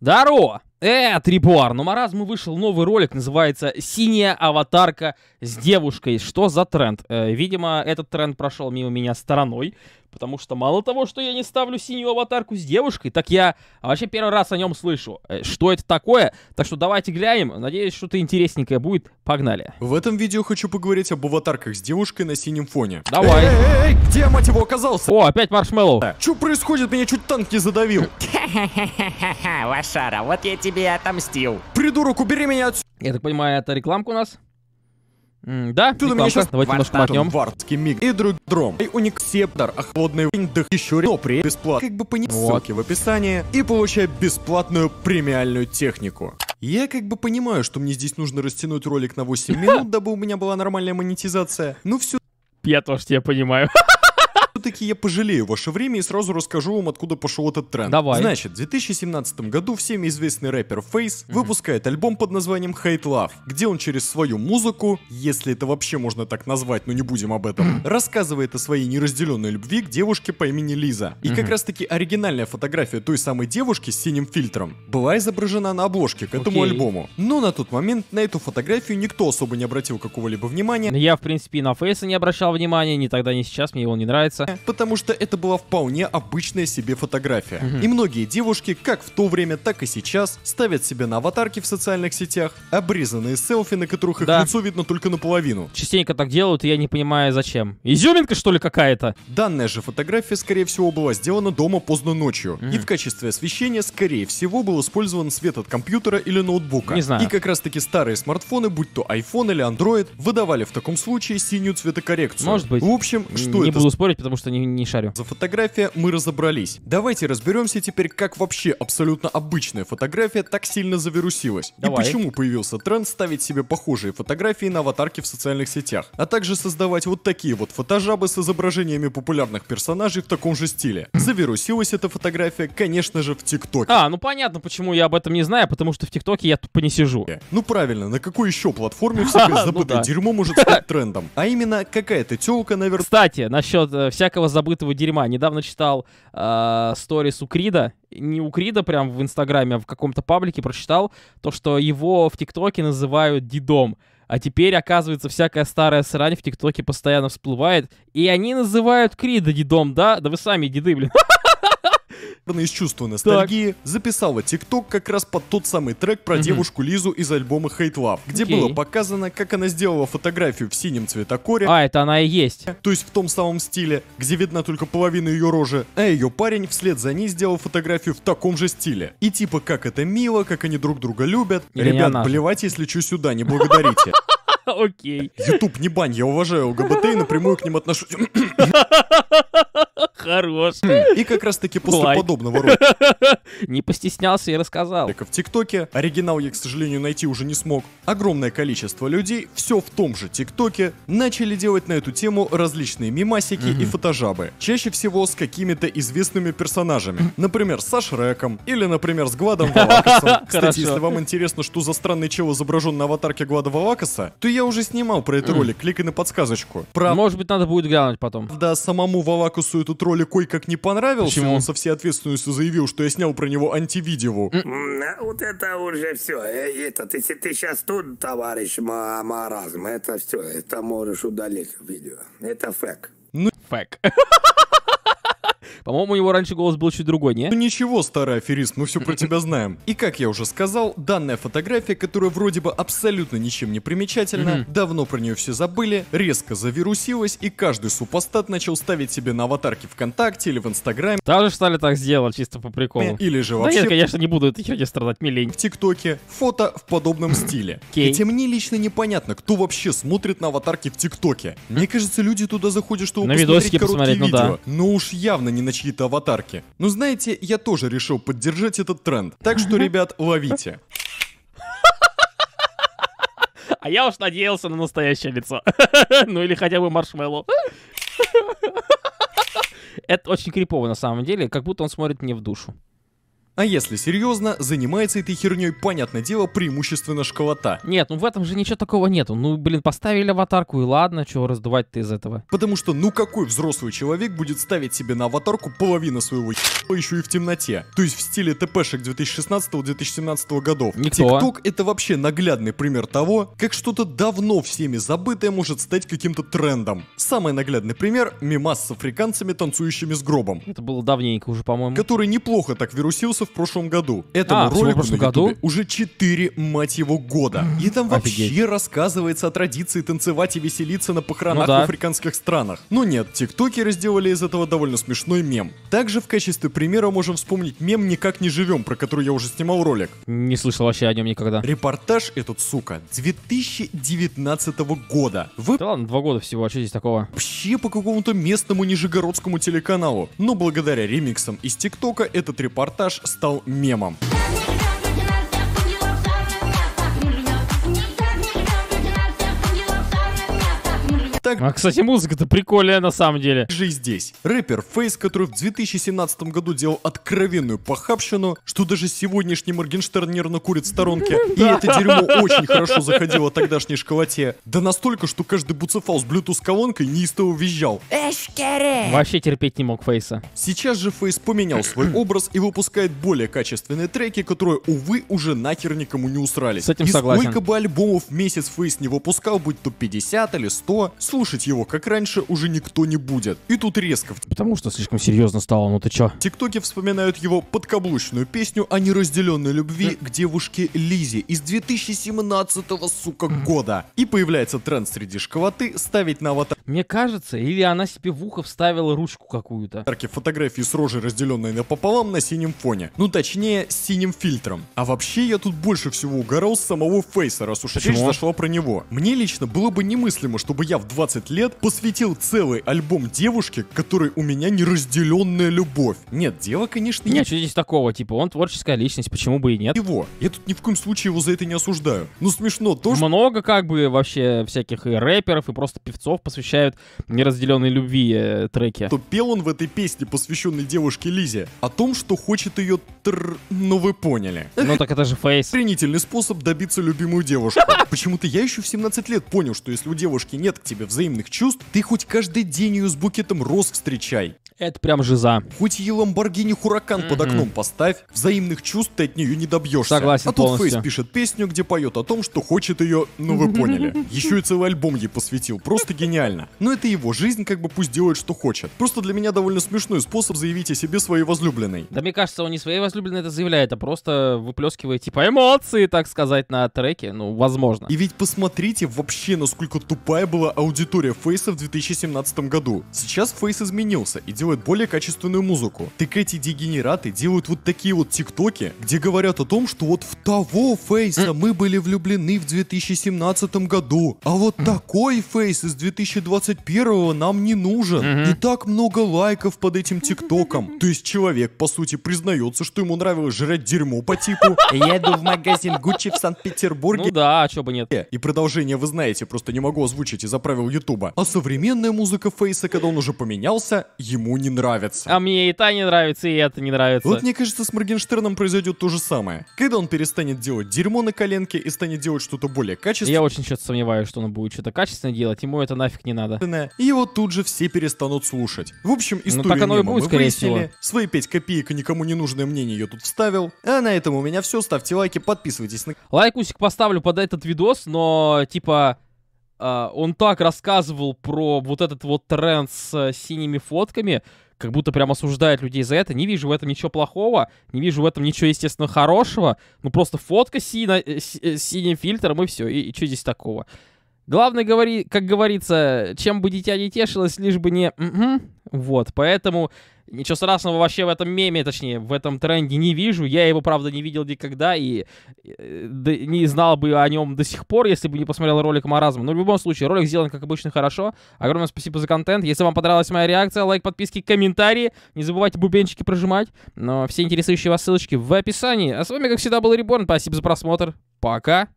Даро! Э, Трипуар, на Маразму вышел новый ролик, называется «Синяя аватарка с девушкой». Что за тренд? Э, видимо, этот тренд прошел мимо меня стороной, Потому что мало того, что я не ставлю синюю аватарку с девушкой, так я вообще первый раз о нем слышу. Э, что это такое? Так что давайте глянем. Надеюсь, что-то интересненькое будет. Погнали. В этом видео хочу поговорить об аватарках с девушкой на синем фоне. Давай. Эй, эй, эй, где, я, мать его, оказался? О, опять маршмеллоу. Да. Что происходит? Меня чуть танк не задавил. Лошара, вот я тебе отомстил. Придурок, убери меня отсюда. Я так понимаю, это рекламка у нас? да, ты рекламка. Сейчас... Давайте немножко мотнем. Вардский миг и друг дром. И уник септор, а охладный индых еще но при бесплатно. Как бы по вот. ссылке в описании и получай бесплатную премиальную технику. Я как бы понимаю, что мне здесь нужно растянуть ролик на 8 минут, дабы у меня была нормальная монетизация, Ну все... Я тоже тебя понимаю. все-таки я пожалею ваше время и сразу расскажу вам, откуда пошел этот тренд. Давай. Значит, в 2017 году всеми известный рэпер Face mm-hmm. выпускает альбом под названием Hate Love, где он через свою музыку, если это вообще можно так назвать, но не будем об этом, рассказывает о своей неразделенной любви к девушке по имени Лиза. И mm-hmm. как раз-таки оригинальная фотография той самой девушки с синим фильтром была изображена на обложке к этому okay. альбому. Но на тот момент на эту фотографию никто особо не обратил какого-либо внимания. Я, в принципе, и на Фейса не обращал внимания, ни тогда, ни сейчас, мне его не нравится потому что это была вполне обычная себе фотография. Угу. И многие девушки, как в то время, так и сейчас, ставят себе на аватарки в социальных сетях обрезанные селфи, на которых да. лицо видно только наполовину. Частенько так делают, и я не понимаю, зачем. Изюминка, что ли, какая-то? Данная же фотография, скорее всего, была сделана дома поздно ночью. Угу. И в качестве освещения, скорее всего, был использован свет от компьютера или ноутбука. Не знаю. И как раз-таки старые смартфоны, будь то iPhone или Android, выдавали в таком случае синюю цветокоррекцию. Может быть. В общем, что не это? Не буду спорить, потому что потому что не, не шарю. За фотография мы разобрались. Давайте разберемся теперь, как вообще абсолютно обычная фотография так сильно завирусилась. Давай. И почему появился тренд ставить себе похожие фотографии на аватарки в социальных сетях. А также создавать вот такие вот фотожабы с изображениями популярных персонажей в таком же стиле. Завирусилась эта фотография, конечно же, в ТикТоке. А, ну понятно, почему я об этом не знаю, потому что в ТикТоке я тупо не сижу. Ну правильно, на какой еще платформе всякое ну забытое дерьмо может стать трендом? А именно, какая-то телка, наверное... Кстати, насчет э, всяких всякого забытого дерьма. Недавно читал э, сторис у Крида, не у Крида прям в Инстаграме, а в каком-то паблике прочитал, то, что его в ТикТоке называют дедом. А теперь, оказывается, всякая старая срань в ТикТоке постоянно всплывает, и они называют Крида дедом, да? Да вы сами деды, блин. из чувства ностальгии так. записала ТикТок как раз под тот самый трек про угу. девушку Лизу из альбома Hate Love, где Окей. было показано, как она сделала фотографию в синем цветокоре. А, это она и есть. То есть в том самом стиле, где видна только половина ее рожи, а ее парень вслед за ней сделал фотографию в таком же стиле. И типа, как это мило, как они друг друга любят. Или Ребят, плевать, если чё сюда, не благодарите. Окей. Ютуб не бань, я уважаю ЛГБТ и напрямую к ним отношусь. Хорош. Хм, и как раз-таки после подобного ролика. Не постеснялся и рассказал. Так а в ТикТоке, оригинал я, к сожалению, найти уже не смог, огромное количество людей все в том же ТикТоке начали делать на эту тему различные мимасики и фотожабы. Чаще всего с какими-то известными персонажами. Например, со Шреком или, например, с Гладом Валакасом. Кстати, если вам интересно, что за странный чел изображен на аватарке Глада Валакаса, то я уже снимал про этот ролик, кликай на подсказочку. Прав... Может быть, надо будет глянуть потом. Да, самому Валакасу этот ролик ой как не понравился, Почему? он со всей ответственностью заявил, что я снял про него антивидео. Вот это уже все. Э, этот если ты сейчас тут, товарищ маразм, это все, это можешь удалить видео. Это фэк. Ну, фэк. По-моему, у него раньше голос был чуть другой, не? Ну ничего, старый аферист, мы все про тебя знаем. И как я уже сказал, данная фотография, которая вроде бы абсолютно ничем не примечательна, давно про нее все забыли, резко завирусилась, и каждый супостат начал ставить себе на аватарке ВКонтакте или в Инстаграме. Даже стали так сделать, чисто по приколу. Или же вообще... Да конечно, не буду этой херни страдать, милень. В ТикТоке фото в подобном стиле. Okay. Хотя мне лично непонятно, кто вообще смотрит на аватарки в ТикТоке. Мне кажется, люди туда заходят, чтобы посмотреть короткие ну видео. Но ну уж явно не на чьи-то аватарки. Но знаете, я тоже решил поддержать этот тренд. Так что, ребят, ловите. А я уж надеялся на настоящее лицо. Ну или хотя бы маршмеллоу. Это очень крипово на самом деле, как будто он смотрит мне в душу. А если серьезно, занимается этой херней, понятное дело, преимущественно школота. Нет, ну в этом же ничего такого нету. Ну, блин, поставили аватарку и ладно, чего раздувать-то из этого. Потому что ну какой взрослый человек будет ставить себе на аватарку половину своего еще и в темноте? То есть в стиле ТПшек 2016-2017 годов. Никто. ТикТок это вообще наглядный пример того, как что-то давно всеми забытое может стать каким-то трендом. Самый наглядный пример — мимас с африканцами, танцующими с гробом. Это было давненько уже, по-моему. Который неплохо так вирусился в прошлом году. Этому а, ролику на году? уже 4, мать его, года. И там вообще рассказывается о традиции танцевать и веселиться на похоронах ну, да. в африканских странах. Но ну нет, тиктокеры сделали из этого довольно смешной мем. Также в качестве примера можем вспомнить мем «Никак не живем», про который я уже снимал ролик. Не слышал вообще о нем никогда. Репортаж этот, сука, 2019 года. Вы... Да ладно, два года всего, а что здесь такого? Вообще по какому-то местному нижегородскому телеканалу. Но благодаря ремиксам из ТикТока этот репортаж стал мемом. так... А, кстати, музыка-то прикольная на самом деле. Же здесь. Рэпер Фейс, который в 2017 году делал откровенную похабщину, что даже сегодняшний Моргенштерн нервно курит в сторонке. И это дерьмо очень хорошо заходило тогдашней школоте. Да настолько, что каждый буцефал с Bluetooth-колонкой неистово визжал. Вообще терпеть не мог Фейса. Сейчас же Фейс поменял свой образ и выпускает более качественные треки, которые, увы, уже нахер никому не усрались. С этим и согласен. сколько бы альбомов в месяц Фейс не выпускал, будь то 50 или 100, слушать его, как раньше, уже никто не будет. И тут резко... Потому что слишком серьезно стало, ну ты чё? Тиктоки вспоминают его подкаблучную песню о неразделенной любви э. к девушке Лизе из 2017 сука, года. И появляется тренд среди школоты ставить на аватар... Мне кажется, или она себе в ухо вставила ручку какую-то. Фотографии с рожей, разделенной напополам на синем фоне. Ну, точнее, с синим фильтром. А вообще, я тут больше всего угорал с самого Фейса, раз уж Почему? речь зашла про него. Мне лично было бы немыслимо, чтобы я в 20 20 лет посвятил целый альбом девушке, которой у меня неразделенная любовь. Нет, дело, конечно, нет. ничего здесь такого, типа, он творческая личность, почему бы и нет? Его. Я тут ни в коем случае его за это не осуждаю. Но смешно то, что... Много как бы вообще всяких и рэперов, и просто певцов посвящают неразделенной любви э, треки. То пел он в этой песне, посвященной девушке Лизе, о том, что хочет ее тр... Ну вы поняли. Ну так это же фейс. Охренительный способ добиться любимую девушку. Почему-то я еще в 17 лет понял, что если у девушки нет к тебе взаимодействия, взаимных чувств, ты хоть каждый день ее с букетом роз встречай. Это прям жиза. Хоть и Ламборгини Хуракан под окном поставь, взаимных чувств ты от нее не добьешься. Согласен А тут полностью. Фейс пишет песню, где поет о том, что хочет ее, ну вы поняли. Еще и целый альбом ей посвятил, просто гениально. Но это его жизнь, как бы пусть делает, что хочет. Просто для меня довольно смешной способ заявить о себе своей возлюбленной. Да мне кажется, он не своей возлюбленной это заявляет, а просто выплескивает типа эмоции, так сказать, на треке. Ну, возможно. И ведь посмотрите вообще, насколько тупая была аудитория Фейса в 2017 году. Сейчас Фейс изменился, идет делают более качественную музыку. Так эти дегенераты делают вот такие вот тиктоки, где говорят о том, что вот в того Фейса мы были влюблены в 2017 году, а вот такой Фейс из 2021 нам не нужен. И так много лайков под этим тиктоком. То есть человек, по сути, признается, что ему нравилось жрать дерьмо по типу «Еду в магазин Гуччи в Санкт-Петербурге». Ну да, а чё бы нет. И продолжение вы знаете, просто не могу озвучить из-за правил Ютуба. А современная музыка Фейса, когда он уже поменялся, ему не нравится. А мне и та не нравится, и это не нравится. Вот мне кажется, с Моргенштерном произойдет то же самое. Когда он перестанет делать дерьмо на коленке и станет делать что-то более качественное... Я очень сейчас сомневаюсь, что он будет что-то качественное делать, ему это нафиг не надо. И его тут же все перестанут слушать. В общем, ну, историю ну, так оно и будет, мы выяснили. Всего. Свои 5 копеек и никому не нужное мнение я тут вставил. А на этом у меня все. Ставьте лайки, подписывайтесь на... Лайкусик поставлю под этот видос, но типа а, он так рассказывал про вот этот вот тренд с э, синими фотками, как будто прям осуждает людей за это. Не вижу в этом ничего плохого, не вижу в этом ничего, естественно, хорошего. Ну просто фотка сино, э, э, с, синим фильтром и все. И, и что здесь такого? Главное, говори, как говорится, чем бы дитя не тешилось, лишь бы не... Вот, поэтому Ничего страшного вообще в этом меме, точнее, в этом тренде не вижу. Я его, правда, не видел никогда и э, не знал бы о нем до сих пор, если бы не посмотрел ролик Маразма. Но в любом случае, ролик сделан, как обычно, хорошо. Огромное спасибо за контент. Если вам понравилась моя реакция, лайк, подписки, комментарии. Не забывайте бубенчики прожимать. Но все интересующие вас ссылочки в описании. А с вами, как всегда, был Реборн. Спасибо за просмотр. Пока.